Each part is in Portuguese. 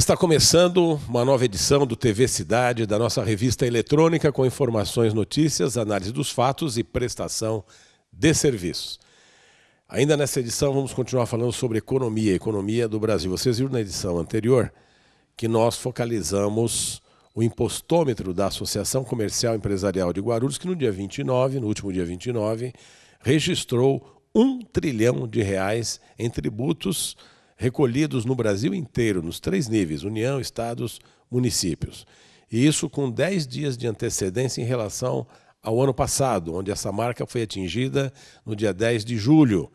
Está começando uma nova edição do TV Cidade, da nossa revista eletrônica com informações, notícias, análise dos fatos e prestação de serviços. Ainda nessa edição, vamos continuar falando sobre economia, economia do Brasil. Vocês viram na edição anterior que nós focalizamos o impostômetro da Associação Comercial Empresarial de Guarulhos, que no dia 29, no último dia 29, registrou um trilhão de reais em tributos recolhidos no Brasil inteiro, nos três níveis: União, Estados, municípios. E isso com 10 dias de antecedência em relação ao ano passado, onde essa marca foi atingida no dia 10 de julho.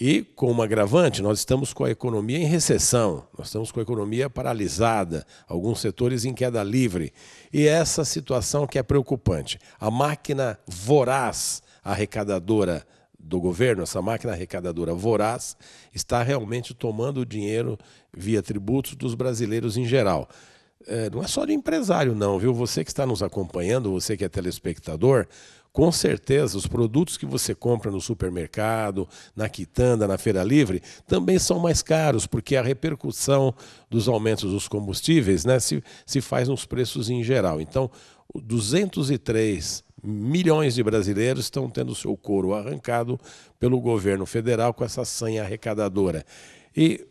E com uma agravante, nós estamos com a economia em recessão, nós estamos com a economia paralisada, alguns setores em queda livre. E essa situação que é preocupante. A máquina voraz arrecadadora do governo, essa máquina arrecadadora voraz, está realmente tomando o dinheiro via tributos dos brasileiros em geral. É, não é só de empresário, não, viu? Você que está nos acompanhando, você que é telespectador, com certeza os produtos que você compra no supermercado, na quitanda, na feira livre, também são mais caros, porque a repercussão dos aumentos dos combustíveis né, se, se faz nos preços em geral. Então, 203 Milhões de brasileiros estão tendo seu couro arrancado pelo governo federal com essa sanha arrecadadora. E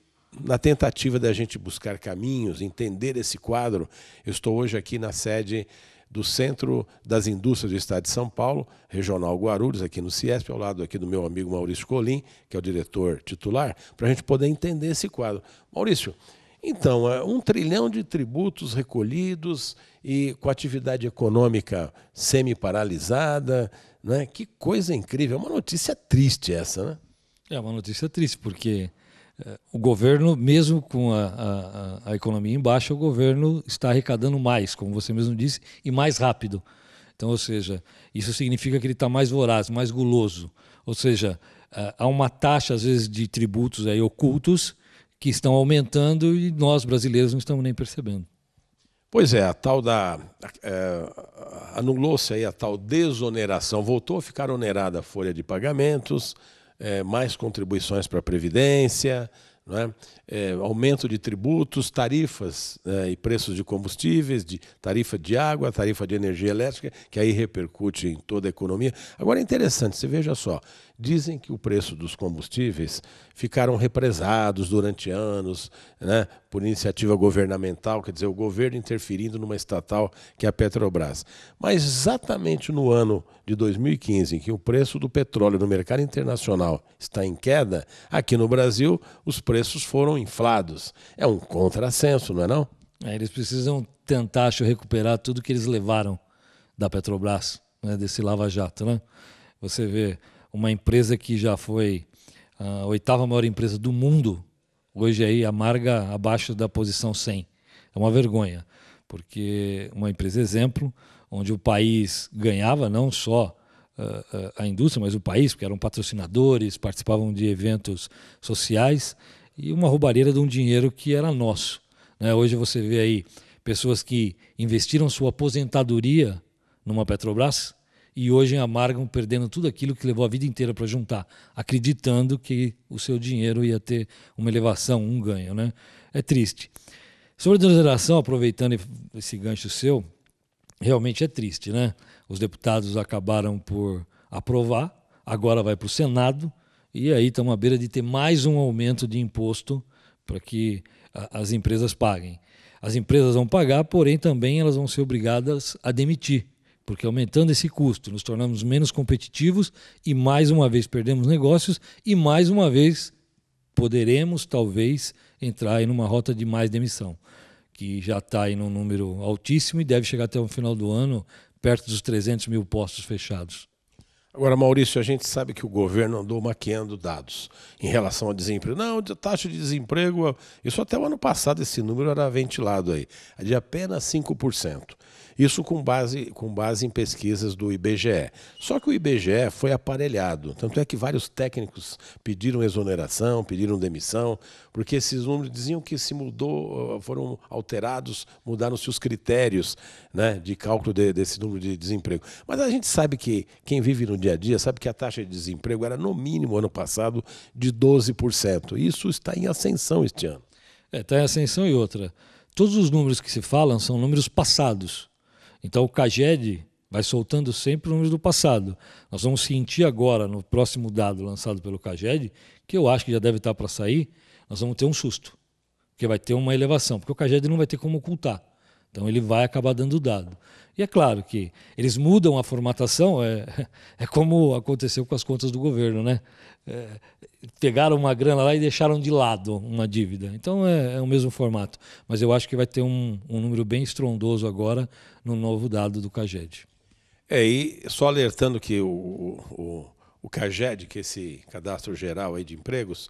na tentativa da gente buscar caminhos, entender esse quadro, eu estou hoje aqui na sede do Centro das Indústrias do Estado de São Paulo, Regional Guarulhos, aqui no CIESP, ao lado aqui do meu amigo Maurício Colim, que é o diretor titular, para a gente poder entender esse quadro. Maurício, então, é um trilhão de tributos recolhidos e com a atividade econômica semi-paralisada. Né? Que coisa incrível. É uma notícia triste essa, né? É uma notícia triste, porque eh, o governo, mesmo com a, a, a, economia em baixa, o governo está arrecadando mais, como você mesmo disse, e mais rápido. Então, ou seja, isso significa que ele está mais voraz, mais guloso. Ou seja, eh, há uma taxa, às vezes, de tributos aí ocultos que estão aumentando e nós brasileiros não estamos nem percebendo. Pois é, a tal da. É, Anulou-se aí a tal desoneração, voltou a ficar onerada a folha de pagamentos, é, mais contribuições para a Previdência, é? é, aumento de tributos, tarifas é, e preços de combustíveis, de tarifa de água, tarifa de energia elétrica, que aí repercute em toda a economia. Agora é interessante, você veja só, Dizem que o preço dos combustíveis ficaram represados durante anos, né, por iniciativa governamental, quer dizer, o governo interferindo numa estatal que é a Petrobras. Mas exatamente no ano de 2015, em que o preço do petróleo no mercado internacional está em queda, aqui no Brasil os preços foram inflados. É um contrassenso, não é não? É, eles precisam tentar acho, recuperar tudo que eles levaram da Petrobras, né, desse lava-jato, né? Você vê uma empresa que já foi a oitava maior empresa do mundo, hoje aí amarga abaixo da posição 100. É uma vergonha, porque uma empresa exemplo, onde o país ganhava não só a indústria, mas o país, porque eram patrocinadores, participavam de eventos sociais e uma roubareira de um dinheiro que era nosso. Né? Hoje você vê aí pessoas que investiram sua aposentadoria numa Petrobras e hoje amargam perdendo tudo aquilo que levou a vida inteira para juntar, acreditando que o seu dinheiro ia ter uma elevação, um ganho. Né? É triste. Sobre a desoneração, aproveitando esse gancho seu, realmente é triste. Né? Os deputados acabaram por aprovar, agora vai para o Senado, e aí estamos à beira de ter mais um aumento de imposto para que as empresas paguem. As empresas vão pagar, porém também elas vão ser obrigadas a demitir porque aumentando esse custo nos tornamos menos competitivos e mais uma vez perdemos negócios e mais uma vez poderemos talvez entrar em uma rota de mais demissão, que já está em um número altíssimo e deve chegar até o final do ano perto dos 300 mil postos fechados. Agora, Maurício, a gente sabe que o governo andou maquiando dados em relação ao desemprego. Não, a taxa de desemprego, isso até o ano passado esse número era ventilado aí, de apenas 5%. Isso com base, com base em pesquisas do IBGE. Só que o IBGE foi aparelhado, tanto é que vários técnicos pediram exoneração, pediram demissão, porque esses números diziam que se mudou, ah, foram alterados, mudaram-se os critérios né, de cálculo de, desse número de desemprego. Mas a gente sabe que quem vive no dia a dia sabe que a taxa de desemprego era no mínimo ano passado de 12%. Isso está em ascensão este ano. É, está em ascensão e outra. Todos os números que se falam são números passados. Então o CAGED vai soltando sempre números do passado. Nós vamos sentir agora, no próximo dado lançado pelo CAGED, que eu acho que já deve estar para sair, nós vamos ter um susto, porque vai ter uma elevação, porque o CAGED não vai ter como ocultar. Então ele vai acabar dando dado. E é claro que eles mudam a formatação, é, é como aconteceu com as contas do governo, né? É, pegaram uma grana lá e deixaram de lado uma dívida. Então é, é o mesmo formato. Mas eu acho que vai ter um, um número bem estrondoso agora no novo dado do Caged. É, e só alertando que o, o, o Caged, que é esse cadastro geral aí de empregos,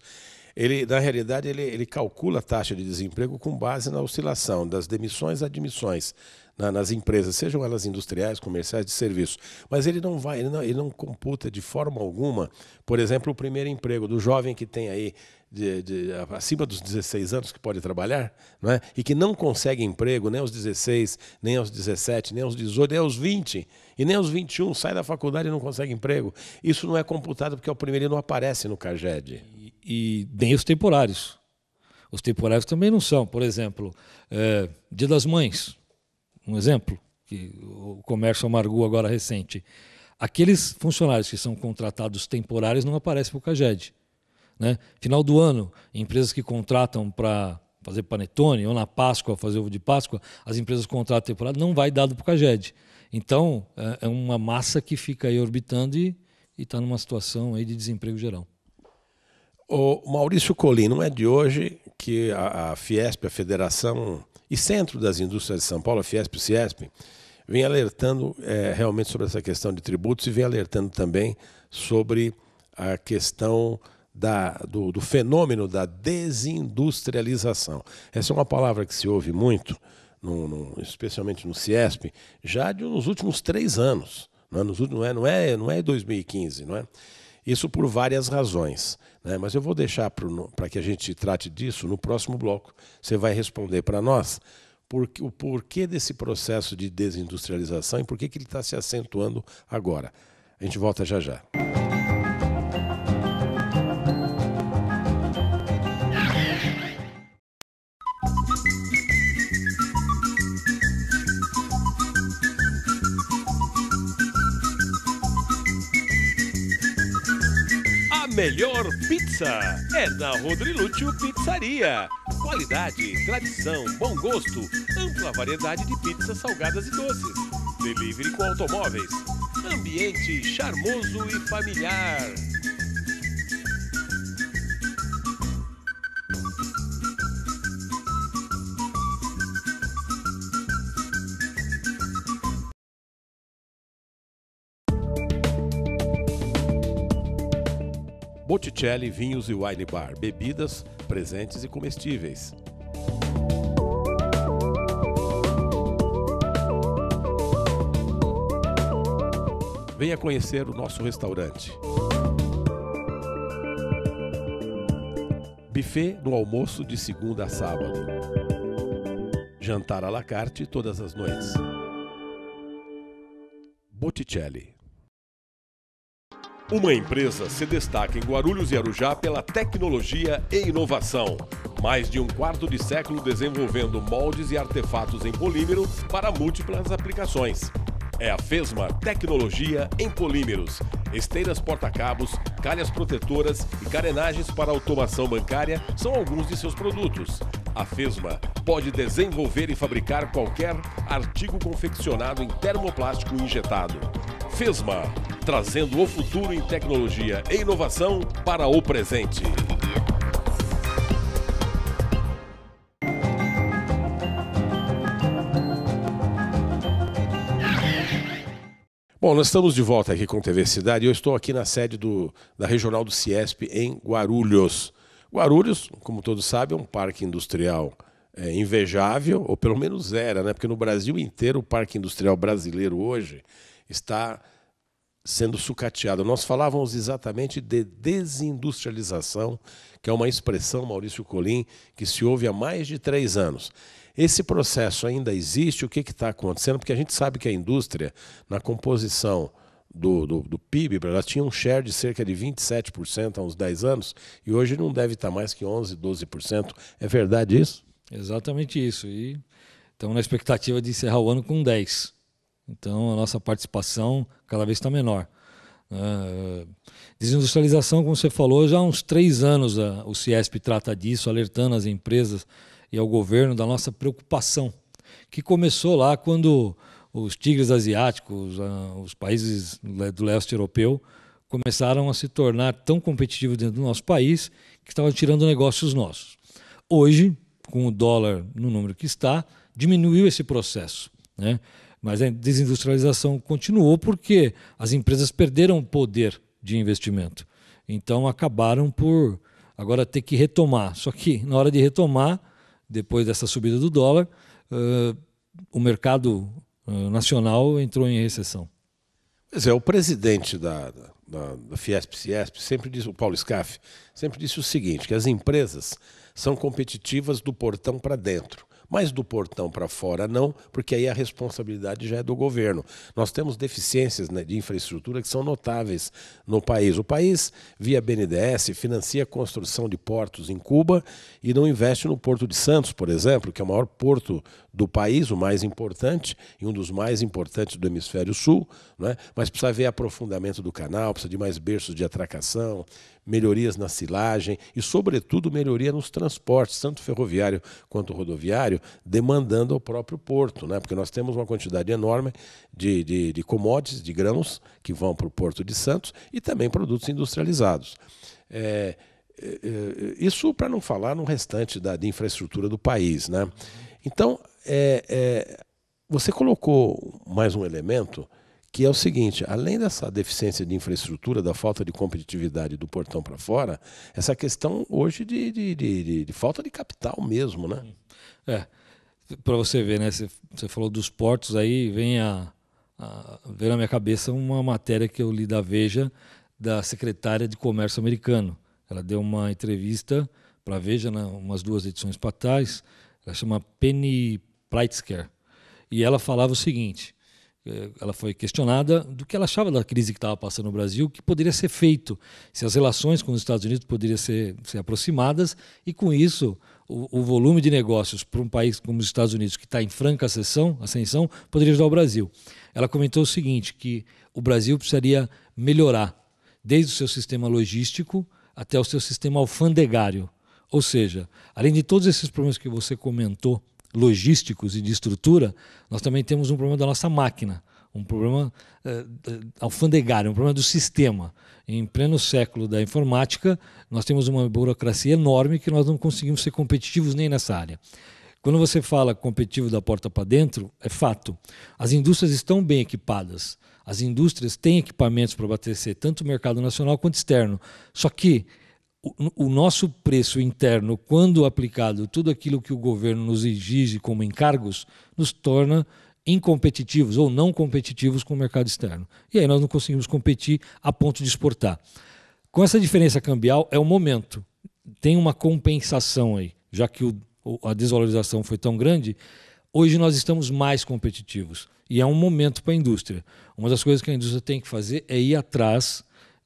ele, na realidade, ele, ele calcula a taxa de desemprego com base na oscilação das demissões e admissões na, nas empresas, sejam elas industriais, comerciais, de serviço. Mas ele não vai, ele não, ele não computa de forma alguma, por exemplo, o primeiro emprego do jovem que tem aí de, de, acima dos 16 anos que pode trabalhar, é? e que não consegue emprego nem aos 16, nem aos 17, nem aos 18, nem aos 20, e nem aos 21, sai da faculdade e não consegue emprego. Isso não é computado porque é o primeiro e não aparece no CAGED e nem os temporários. Os temporários também não são. Por exemplo, é, Dia das Mães, um exemplo que o comércio amargou agora recente. Aqueles funcionários que são contratados temporários não aparecem para o CAGED. Né? Final do ano, empresas que contratam para fazer panetone ou na Páscoa fazer ovo de Páscoa, as empresas contratam temporário, não vai dado para o CAGED. Então, é, é uma massa que fica aí orbitando e está numa situação aí de desemprego geral. O Maurício Colim, não é de hoje que a, a Fiesp, a Federação e Centro das Indústrias de São Paulo, a Fiesp e Ciesp, vem alertando é, realmente sobre essa questão de tributos e vem alertando também sobre a questão da, do, do, fenômeno da desindustrialização. Essa é uma palavra que se ouve muito, no, no, especialmente no Ciesp, já de, nos últimos três anos. Não é, nos, não, é, não, é, não é 2015, não é? Isso por várias razões, né? mas eu vou deixar para que a gente trate disso no próximo bloco. Você vai responder para nós por, o porquê desse processo de desindustrialização e por que, que ele está se acentuando agora. A gente volta já já. melhor pizza é na Rodrilúcio Pizzaria. Qualidade, tradição, bom gosto, ampla variedade de pizzas salgadas e doces. Delivery com automóveis. Ambiente charmoso e familiar. Botticelli Vinhos e Wine Bar, bebidas, presentes e comestíveis. Venha conhecer o nosso restaurante. Buffet no almoço de segunda a sábado. Jantar à la carte todas as noites. Botticelli uma empresa se destaca em Guarulhos e Arujá pela tecnologia e inovação. Mais de um quarto de século desenvolvendo moldes e artefatos em polímero para múltiplas aplicações. É a FESMA Tecnologia em Polímeros. Esteiras porta-cabos, calhas protetoras e carenagens para automação bancária são alguns de seus produtos. A FESMA pode desenvolver e fabricar qualquer artigo confeccionado em termoplástico injetado. FESMA, trazendo o futuro em tecnologia e inovação para o presente. Bom, nós estamos de volta aqui com TV Cidade e eu estou aqui na sede do, da Regional do Ciesp em Guarulhos. Guarulhos, como todos sabem, é um parque industrial é, invejável, ou pelo menos era, né? porque no Brasil inteiro o parque industrial brasileiro hoje está sendo sucateado. Nós falávamos exatamente de desindustrialização, que é uma expressão, Maurício Colim, que se ouve há mais de três anos. Esse processo ainda existe? O que está acontecendo? Porque a gente sabe que a indústria, na composição do, do, do PIB, ela tinha um share de cerca de 27% há uns 10 anos, e hoje não deve estar tá mais que 11%, 12%. É verdade isso? Exatamente isso. E estamos na expectativa de encerrar o ano com 10. Então a nossa participação cada vez está menor. Né? desindustrialização, como você falou, já há uns três anos o Ciesp trata disso, alertando as empresas e ao governo da nossa preocupação, que começou lá quando os tigres asiáticos, os países do leste europeu, começaram a se tornar tão competitivos dentro do nosso país que estavam tirando negócios nossos. Hoje, com o dólar no número que está, diminuiu esse processo. Né? Mas a desindustrialização continuou porque as empresas perderam o poder de investimento. Então acabaram por agora ter que retomar. Só que na hora de retomar, depois dessa subida do dólar, uh, o mercado uh, nacional entrou em recessão. Pois é, o presidente da, da, da Fiesp-Ciesp sempre disse, o Paulo Scaff, sempre disse o seguinte, que as empresas são competitivas do portão para dentro. Mas do portão para fora não, porque aí a responsabilidade já é do governo. Nós temos deficiências né, de infraestrutura que são notáveis no país. O país, via BNDES, financia a construção de portos em Cuba e não investe no Porto de Santos, por exemplo, que é o maior porto do país, o mais importante e um dos mais importantes do hemisfério sul, né? mas precisa haver aprofundamento do canal, precisa de mais berços de atracação, melhorias na silagem e, sobretudo, melhoria nos transportes, tanto ferroviário quanto rodoviário, demandando ao próprio porto, né? porque nós temos uma quantidade enorme de, de, de commodities, de grãos que vão para o Porto de Santos e também produtos industrializados. É, é, é isso para não falar no restante da, de infraestrutura do país. Né? Então, é, é, você colocou mais um elemento que é o seguinte: além dessa deficiência de infraestrutura, da falta de competitividade do portão para fora, essa questão hoje de, de, de, de, falta de capital mesmo, né? É. Para você ver, né? Você falou dos portos aí, vem a, a ver na minha cabeça uma matéria que eu li da Veja da secretária de Comércio americano. Ela deu uma entrevista para a Veja, né, umas duas edições para trás, ela chama Penny Preitzker. E ela falava o seguinte: eh, ela foi questionada do que ela achava da crise que estava passando no Brasil, o que poderia ser feito, se as relações com os Estados Unidos poderiam ser, ser aproximadas e, com isso, o, o volume de negócios para um país como os Estados Unidos, que está em franca ascensão, ascensão, poderia ajudar o Brasil. Ela comentou o seguinte, que o Brasil precisaria melhorar desde o seu sistema logístico até o seu sistema alfandegário. Ou seja, além de todos esses problemas que você comentou, logísticos e de estrutura, nós também temos um problema da nossa máquina, um problema eh, alfandegário, um problema do sistema. Em pleno século da informática, nós temos uma burocracia enorme que nós não conseguimos ser competitivos nem nessa área. Quando você fala competitivo da porta para dentro, é fato. As indústrias estão bem equipadas. As indústrias têm equipamentos para abastecer tanto o mercado nacional quanto externo. Só que o nosso preço interno, quando aplicado tudo aquilo que o governo nos exige como encargos, nos torna incompetitivos ou não competitivos com o mercado externo. E aí nós não conseguimos competir a ponto de exportar. Com essa diferença cambial, é o momento. Tem uma compensação aí, já que o, a desvalorização foi tão grande. Hoje nós estamos mais competitivos e é um momento para a indústria. Uma das coisas que a indústria tem que fazer é ir atrás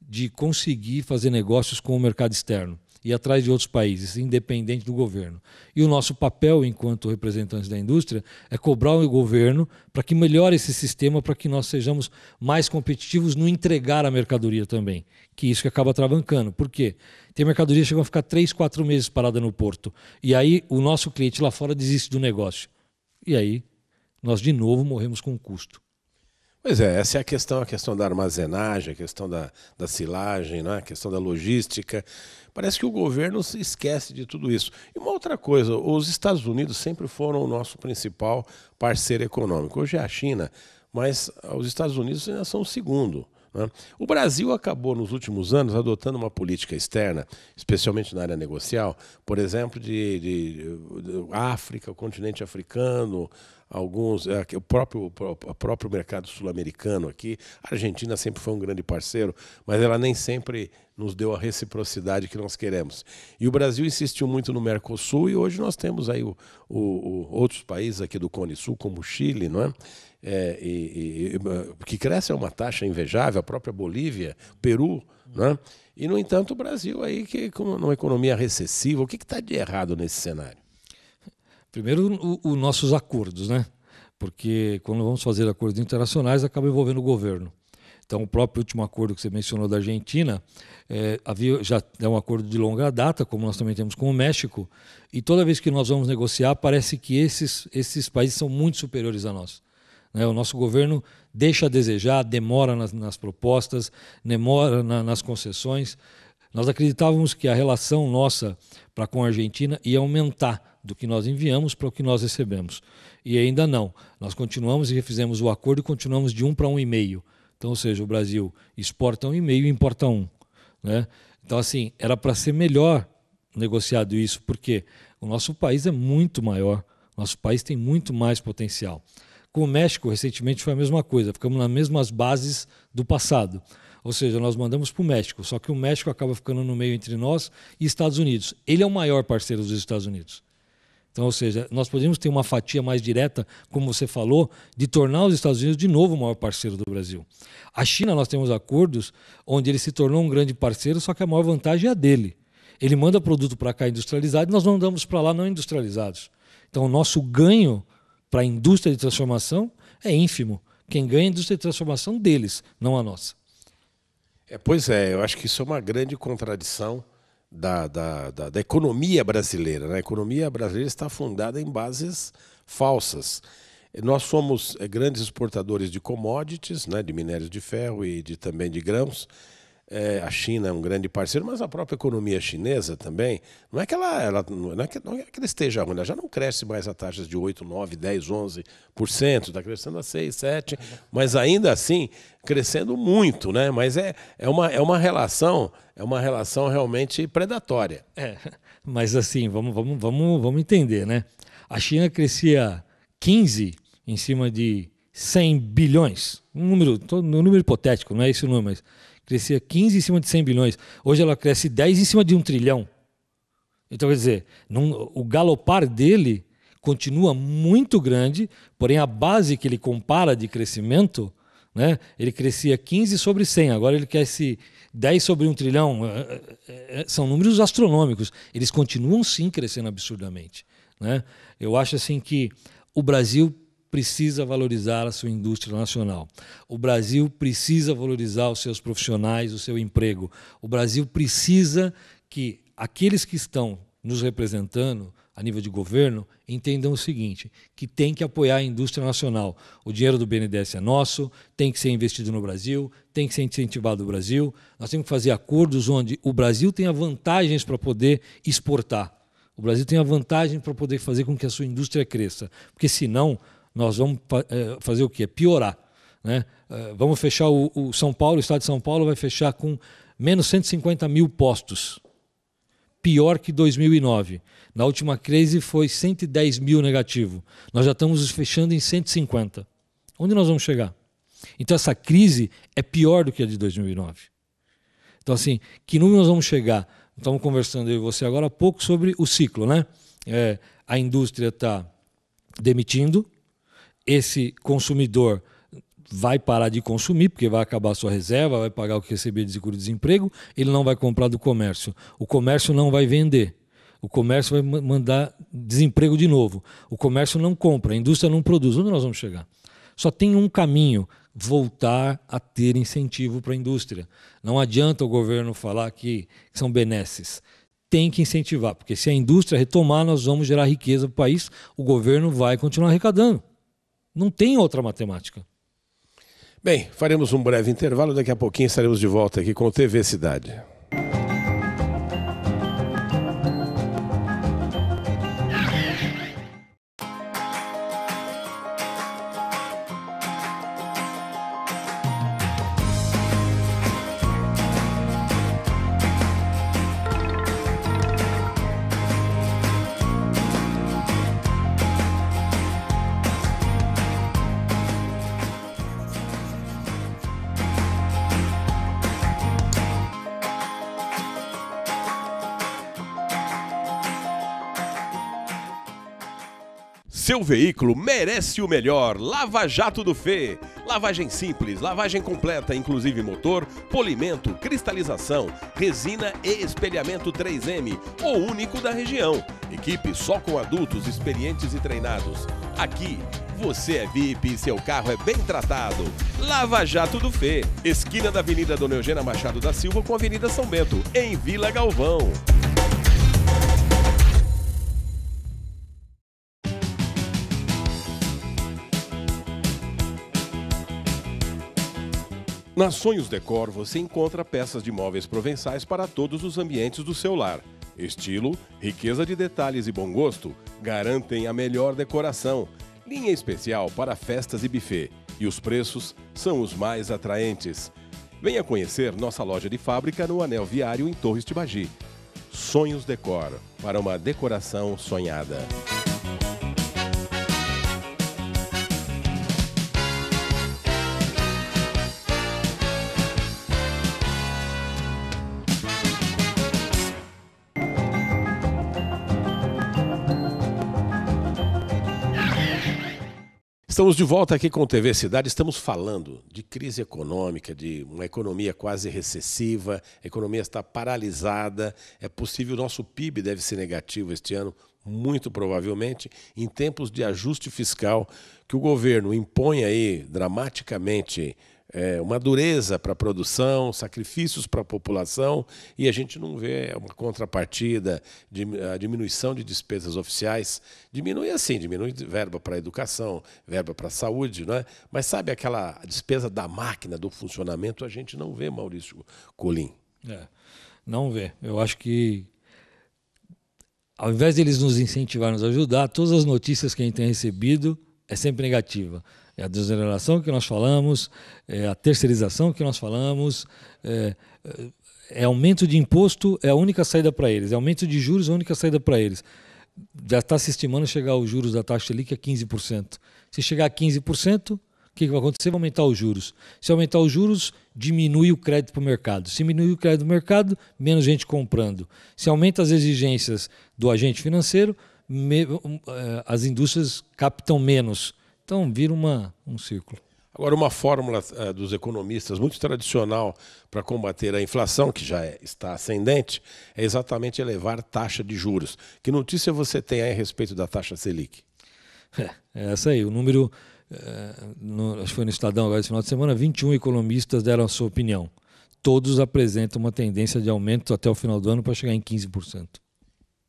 de conseguir fazer negócios com o mercado externo e atrás de outros países, independente do governo. E o nosso papel, enquanto representantes da indústria, é cobrar o governo para que melhore esse sistema, para que nós sejamos mais competitivos no entregar a mercadoria também, que é isso que acaba travancando. Por quê? Tem mercadoria que chega a ficar três, quatro meses parada no porto, e aí o nosso cliente lá fora desiste do negócio. E aí nós, de novo, morremos com o custo. Pois é, essa é a questão, a questão da armazenagem, a questão da, da silagem, né? a questão da logística. Parece que o governo se esquece de tudo isso. E uma outra coisa, os Estados Unidos sempre foram o nosso principal parceiro econômico. Hoje é a China, mas os Estados Unidos ainda são o segundo. Né? O Brasil acabou, nos últimos anos, adotando uma política externa, especialmente na área negocial, por exemplo, de, de, de África, o continente africano, alguns, é, o próprio, o próprio mercado sul-americano aqui, a Argentina sempre foi um grande parceiro, mas ela nem sempre nos deu a reciprocidade que nós queremos. E o Brasil insistiu muito no Mercosul e hoje nós temos aí o, o, o outros países aqui do Cone Sul, como o Chile, não é? é e, e, eh, que cresce a é uma taxa invejável, a própria Bolívia, Peru, não é? E, no entanto, o Brasil aí, que com uma economia recessiva, o que está de errado nesse cenário? Primeiro, os nossos acordos, né? Porque quando vamos fazer acordos internacionais, acaba envolvendo o governo. Então, o próprio último acordo que você mencionou da Argentina é, havia, já é um acordo de longa data, como nós também temos com o México, e toda vez que nós vamos negociar, parece que esses, esses países são muito superiores a nós. Né? O nosso governo deixa a desejar, demora nas, nas propostas, demora na, nas concessões. Nós acreditávamos que a relação nossa para com a Argentina ia aumentar do que nós enviamos para o que nós recebemos. E ainda não. Nós continuamos e refizemos o acordo e continuamos de um para um e meio. Então, ou seja, o Brasil exporta um e meio e importa um. Né? Então, assim, era para ser melhor negociado isso, porque o nosso país é muito maior, nosso país tem muito mais potencial. Com o México, recentemente, foi a mesma coisa, ficamos nas mesmas bases do passado. Ou seja, nós mandamos para o México, só que o México acaba ficando no meio entre nós e Estados Unidos. Ele é o maior parceiro dos Estados Unidos. Então, ou seja, nós podemos ter uma fatia mais direta, como você falou, de tornar os Estados Unidos de novo o maior parceiro do Brasil. A China, nós temos acordos onde ele se tornou um grande parceiro, só que a maior vantagem é a dele. Ele manda produto para cá industrializado e nós mandamos para lá não industrializados. Então, o nosso ganho para a indústria de transformação é ínfimo. Quem ganha é a indústria de transformação deles, não a nossa. É, pois é, eu acho que isso é uma grande contradição da, da, da, da, economia brasileira. Né? A economia brasileira está fundada em bases falsas. Nós somos eh, grandes exportadores de commodities, né? de minérios de ferro e de, também de grãos. É, a China é um grande parceiro, mas a própria economia chinesa também, não é que ela, ela não, é que, não é que ela esteja ruim, ela já não cresce mais a taxas de 8, 9, 10, 11%, está crescendo a 6, 7, mas ainda assim crescendo muito, né? Mas é, é, uma, é uma relação, é uma relação realmente predatória. É, mas assim, vamos, vamos, vamos, vamos entender, né? A China crescia 15 em cima de 100 bilhões, um número, um número hipotético, não é esse o número, mas crescia 15 em cima de 100 bilhões, hoje ela cresce 10 em cima de um trilhão. Então, quer dizer, num, o galopar dele continua muito grande, porém a base que ele compara de crescimento, né, ele crescia 15 sobre 100, agora ele cresce 10 sobre 1 trilhão. É, é, é, são números astronômicos. Eles continuam sim crescendo absurdamente. Né? Eu acho assim que o Brasil precisa valorizar a sua indústria nacional. O Brasil precisa valorizar os seus profissionais, o seu emprego. O Brasil precisa que aqueles que estão nos representando a nível de governo entendam o seguinte, que tem que apoiar a indústria nacional. O dinheiro do BNDES é nosso, tem que ser investido no Brasil, tem que ser incentivado no Brasil. Nós temos que fazer acordos onde o Brasil tenha vantagens para poder exportar. O Brasil tem a vantagem para poder fazer com que a sua indústria cresça, porque senão nós vamos eh, fazer o quê? Piorar. Né? Eh, vamos fechar o, o São Paulo, o estado de São Paulo vai fechar com menos 150 mil postos. Pior que 2009. Na última crise foi 110 mil negativo. Nós já estamos fechando em 150. Onde nós vamos chegar? Então essa crise é pior do que a de 2009. Então assim, que número nós vamos chegar? Estamos conversando eu e você agora há pouco sobre o ciclo, né? É, a indústria está demitindo, esse consumidor vai parar de consumir, porque vai acabar sua reserva, vai pagar o que receber de seguro-desemprego, ele não vai comprar do comércio. O comércio não vai vender. O comércio vai mandar desemprego de novo. O comércio não compra, a indústria não produz. Onde nós vamos chegar? Só tem um caminho: voltar a ter incentivo para a indústria. Não adianta o governo falar que são benesses. Tem que incentivar, porque se a indústria retomar, nós vamos gerar riqueza para o país, o governo vai continuar arrecadando. Não tem outra matemática. Bem, faremos um breve intervalo. Daqui a pouquinho estaremos de volta aqui com o TV Cidade. Seu veículo merece o melhor. Lava Jato do Fê. Lavagem simples, lavagem completa, inclusive motor, polimento, cristalização, resina e espelhamento 3M, o único da região. Equipe só com adultos experientes e treinados. Aqui você é VIP e seu carro é bem tratado. Lava Jato do Fê, esquina da Avenida Dona Eugênia Machado da Silva com a Avenida São Bento, em Vila Galvão. Na Sonhos Decor você encontra peças de móveis provençais para todos os ambientes do seu lar. Estilo, riqueza de detalhes e bom gosto garantem a melhor decoração. Linha especial para festas e buffet. E os preços são os mais atraentes. Venha conhecer nossa loja de fábrica no Anel Viário em Torres de Bagi. Sonhos Decor para uma decoração sonhada. Estamos de volta aqui com o TV Cidade. Estamos falando de crise econômica, de uma economia quase recessiva, a economia está paralisada. É possível, o nosso PIB deve ser negativo este ano, muito provavelmente, em tempos de ajuste fiscal que o governo impõe aí dramaticamente é, uma dureza para a produção, sacrifícios para a população, e a gente não vê uma contrapartida, de, a diminuição de despesas oficiais. Diminui assim, diminui verba para a educação, verba para a saúde, não é? mas sabe aquela despesa da máquina, do funcionamento, a gente não vê, Maurício Colim. É, não vê. Eu acho que ao invés deles nos incentivar, nos ajudar, todas as notícias que a gente tem recebido é sempre negativa é a desoneração que nós falamos, é a terceirização que nós falamos, é, é, é aumento de imposto, é a única saída para eles, é aumento de juros, é a única saída para eles. Já está se estimando chegar os juros da taxa Selic é 15%. Se chegar a 15%, o que, que vai acontecer? Vai aumentar os juros. Se aumentar os juros, diminui o crédito para o mercado. Se diminui o crédito do mercado, menos gente comprando. Se aumenta as exigências do agente financeiro, é, as indústrias captam menos então vira uma, um círculo. Agora, uma fórmula uh, dos economistas muito tradicional para combater a inflação, que já é, está ascendente, é exatamente elevar taxa de juros. Que notícia você tem aí a respeito da taxa Selic? É, é essa aí, o número, uh, no, acho que foi no Estadão agora esse final de semana, 21 economistas deram a sua opinião. Todos apresentam uma tendência de aumento até o final do ano para chegar em 15%.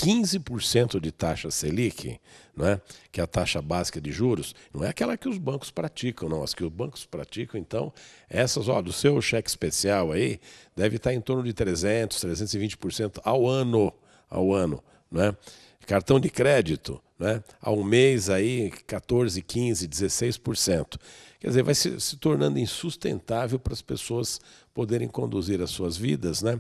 15% de taxa Selic, não é? que é a taxa básica de juros, não é aquela que os bancos praticam, não. As que os bancos praticam, então, essas, ó, do seu cheque especial aí, deve estar em torno de 300, 320% ao ano, ao ano, não é? Cartão de crédito, né? Há um mês aí, 14, 15, 16%. Quer dizer, vai se, se tornando insustentável para as pessoas poderem conduzir as suas vidas, né?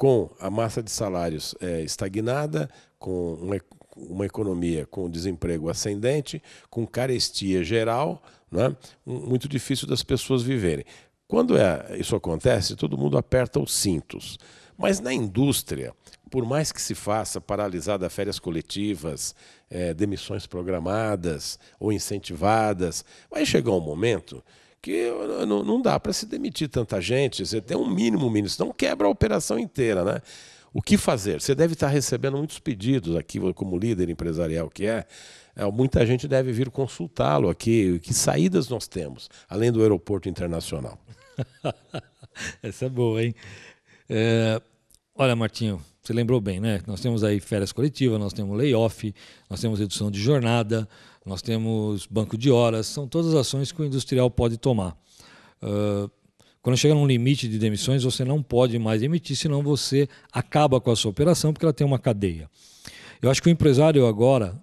com a massa de salários é, estagnada, com uma, uma, economia com desemprego ascendente, com carestia geral, né? muito difícil das pessoas viverem. Quando é, isso acontece, todo mundo aperta os cintos. Mas na indústria, por mais que se faça paralisada férias coletivas, é, demissões programadas ou incentivadas, vai chegar um momento porque não, não dá para se demitir tanta gente. Você tem um mínimo, mínimo, senão quebra a operação inteira, né? O que fazer? Você deve estar recebendo muitos pedidos aqui, como líder empresarial que é. é muita gente deve vir consultá-lo aqui. Que saídas nós temos, além do aeroporto internacional? Essa é boa, hein? É... Olha, Martinho, você lembrou bem, né? Nós temos aí férias coletivas, nós temos layoff, nós temos redução de jornada, nós temos banco de horas, são todas ações que o industrial pode tomar. Uh, quando chega num limite de demissões, você não pode mais emitir, senão você acaba com a sua operação, porque ela tem uma cadeia. Eu acho que o empresário agora,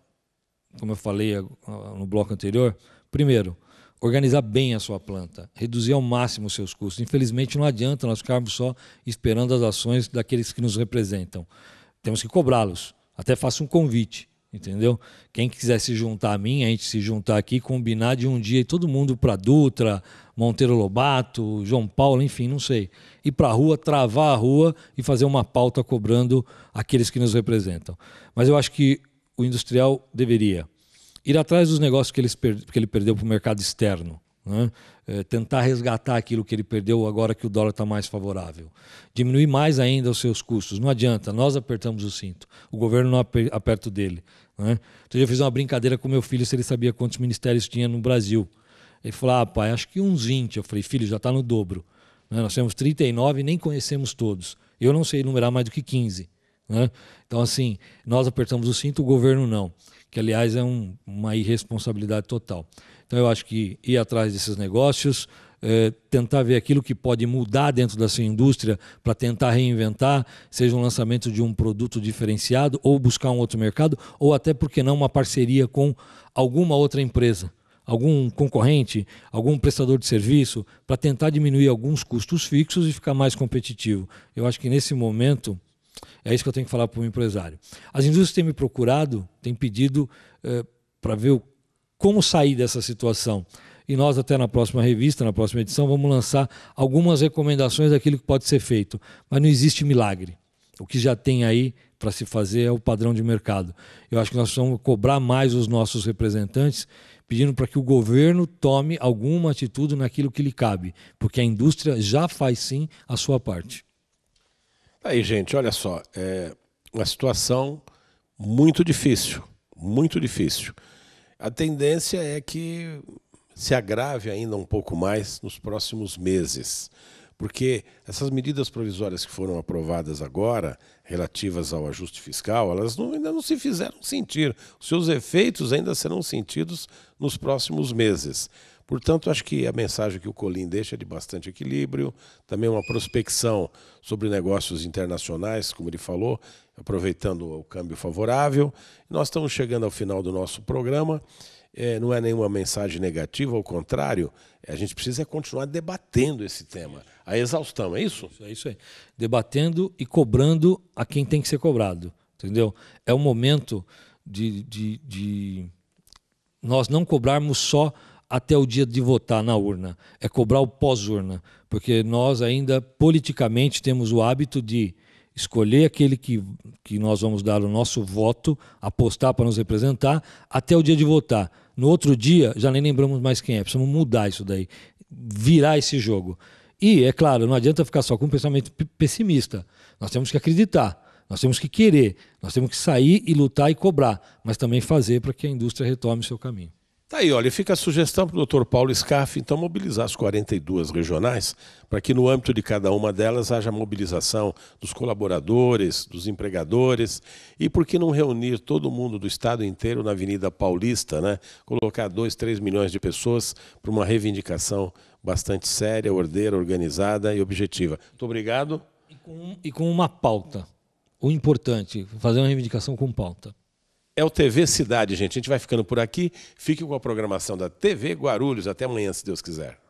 como eu falei ah, no bloco anterior, primeiro, organizar bem a sua planta, reduzir ao máximo os seus custos. Infelizmente, não adianta nós ficarmos só esperando as ações daqueles que nos representam. Temos que cobrá-los. Até faço um convite, entendeu? Quem quiser se juntar a mim, a gente se juntar aqui, combinar de um dia e todo mundo para Dutra, Monteiro Lobato, João Paulo, enfim, não sei. Ir para a rua, travar a rua e fazer uma pauta cobrando aqueles que nos representam. Mas eu acho que o industrial deveria ir atrás dos negócios que ele, que ele perdeu para o mercado externo. Né? É, tentar resgatar aquilo que ele perdeu agora que o dólar está mais favorável. Diminuir mais ainda os seus custos. Não adianta, nós apertamos o cinto, o governo não aperta o dele. Né? Então eu fiz uma brincadeira com meu filho se ele sabia quantos ministérios tinha no Brasil. Ele falou: ah, pai, acho que uns 20. Eu falei: filho, já está no dobro. Né? Nós temos 39 e nem conhecemos todos. Eu não sei numerar mais do que 15. Né? Então, assim, nós apertamos o cinto, o governo não que aliás é um, uma irresponsabilidade total. Então eu acho que ir atrás desses negócios, é, tentar ver aquilo que pode mudar dentro da sua indústria para tentar reinventar, seja um lançamento de um produto diferenciado ou buscar um outro mercado, ou até, por que não, uma parceria com alguma outra empresa algum concorrente, algum prestador de serviço, para tentar diminuir alguns custos fixos e ficar mais competitivo. Eu acho que nesse momento é isso que eu tenho que falar para o empresário. As indústrias têm me procurado, têm pedido é, eh, para ver o, como sair dessa situação. E nós, até na próxima revista, na próxima edição, vamos lançar algumas recomendações daquilo que pode ser feito. Mas não existe milagre. O que já tem aí para se fazer é o padrão de mercado. Eu acho que nós precisamos cobrar mais os nossos representantes, pedindo para que o governo tome alguma atitude naquilo que lhe cabe, porque a indústria já faz sim a sua parte. Aí, gente, olha só, é uma situação muito difícil, muito difícil. A tendência é que se agrave ainda um pouco mais nos próximos meses, porque essas medidas provisórias que foram aprovadas agora, relativas ao ajuste fiscal, elas não, ainda não se fizeram sentir. Os seus efeitos ainda serão sentidos nos próximos meses. Portanto, acho que a mensagem que o Colim deixa é de bastante equilíbrio, também uma prospecção sobre negócios internacionais, como ele falou, aproveitando o câmbio favorável. Nós estamos chegando ao final do nosso programa. É, não é nenhuma mensagem negativa, ao contrário, é, a gente precisa é continuar debatendo esse tema. A exaustão, é isso? É isso aí. Debatendo e cobrando a quem tem que ser cobrado. Entendeu? É o momento de, de, de nós não cobrarmos só até o dia de votar na urna, é cobrar o pós-urna, porque nós ainda politicamente temos o hábito de escolher aquele que, que nós vamos dar o nosso voto, apostar para nos representar, até o dia de votar. No outro dia, já nem lembramos mais quem é, precisamos mudar isso daí, virar esse jogo. E, é claro, não adianta ficar só com um pensamento pessimista. Nós temos que acreditar, nós temos que querer, nós temos que sair e lutar e cobrar, mas também fazer para que a indústria retome seu caminho. Tá aí, olha, fica a sugestão para o doutor Paulo Scaff, então, mobilizar as 42 regionais para que no âmbito de cada uma delas haja mobilização dos colaboradores, dos empregadores, e por que não reunir todo mundo do estado inteiro na Avenida Paulista, né? Colocar 2, 3 milhões de pessoas para uma reivindicação bastante séria, ordeira, organizada e objetiva. Muito obrigado. E com, e com uma pauta. O importante, fazer uma reivindicação com pauta é o TV Cidade, gente. A gente vai ficando por aqui. Fique com a programação da TV Guarulhos. Até amanhã, se Deus quiser.